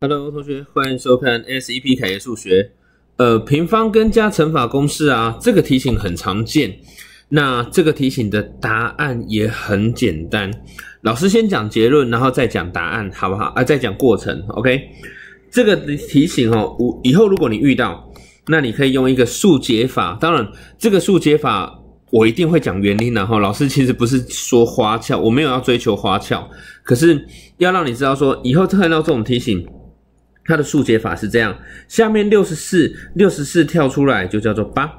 Hello，同学，欢迎收看 SEP 凯业数学。呃，平方根加乘法公式啊，这个题型很常见。那这个题型的答案也很简单。老师先讲结论，然后再讲答案，好不好？啊，再讲过程。OK，这个的题型哦，我以后如果你遇到，那你可以用一个速解法。当然，这个速解法我一定会讲原因的哈。老师其实不是说花俏，我没有要追求花俏，可是要让你知道说，以后看到这种题型。它的数解法是这样：下面六十四，六十四跳出来就叫做八，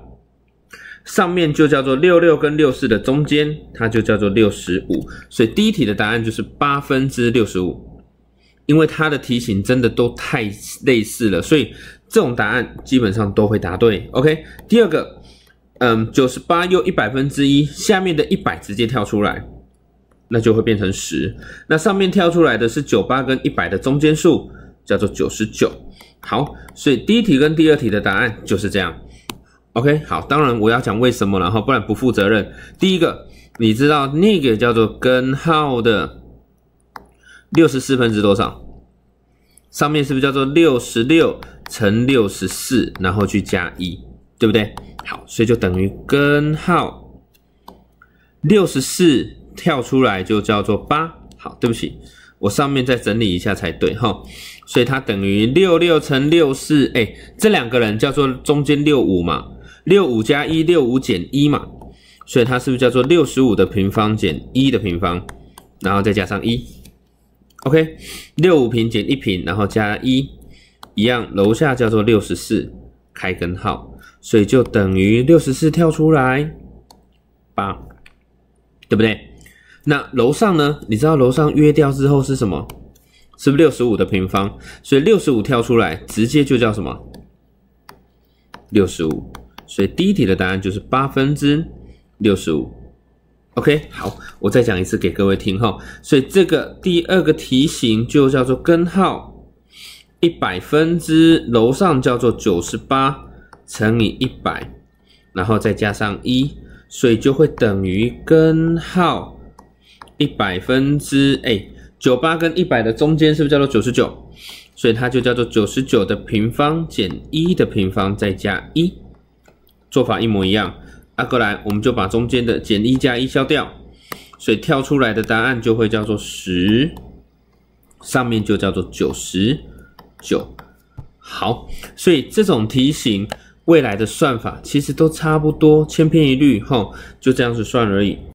上面就叫做六六跟六四的中间，它就叫做六十五。所以第一题的答案就是八分之六十五。因为它的题型真的都太类似了，所以这种答案基本上都会答对。OK，第二个，嗯，九十八又一百分之一，下面的一百直接跳出来，那就会变成十。那上面跳出来的是九八跟一百的中间数。叫做九十九，好，所以第一题跟第二题的答案就是这样。OK，好，当然我要讲为什么，然后不然不负责任。第一个，你知道那个叫做根号的六十四分之多少？上面是不是叫做六十六乘六十四，然后去加一，对不对？好，所以就等于根号六十四跳出来就叫做八。好，对不起。我上面再整理一下才对哈，所以它等于六六乘六四，哎，这两个人叫做中间六五嘛，六五加一，六五减一嘛，所以它是不是叫做六十五的平方减一的平方，然后再加上一，OK，六五平减一平，然后加一，一样，楼下叫做六十四开根号，所以就等于六十四跳出来八，对不对？那楼上呢？你知道楼上约掉之后是什么？是不是六十五的平方？所以六十五跳出来，直接就叫什么？六十五。所以第一题的答案就是八分之六十五。OK，好，我再讲一次给各位听哈。所以这个第二个题型就叫做根号一百分之楼上叫做九十八乘以一百，然后再加上一，所以就会等于根号。一百分之哎，九八跟一百的中间是不是叫做九十九？所以它就叫做九十九的平方减一的平方再加一，做法一模一样。阿过来，我们就把中间的减一加一消掉，所以跳出来的答案就会叫做十，上面就叫做九十九。好，所以这种题型未来的算法其实都差不多，千篇一律。吼，就这样子算而已。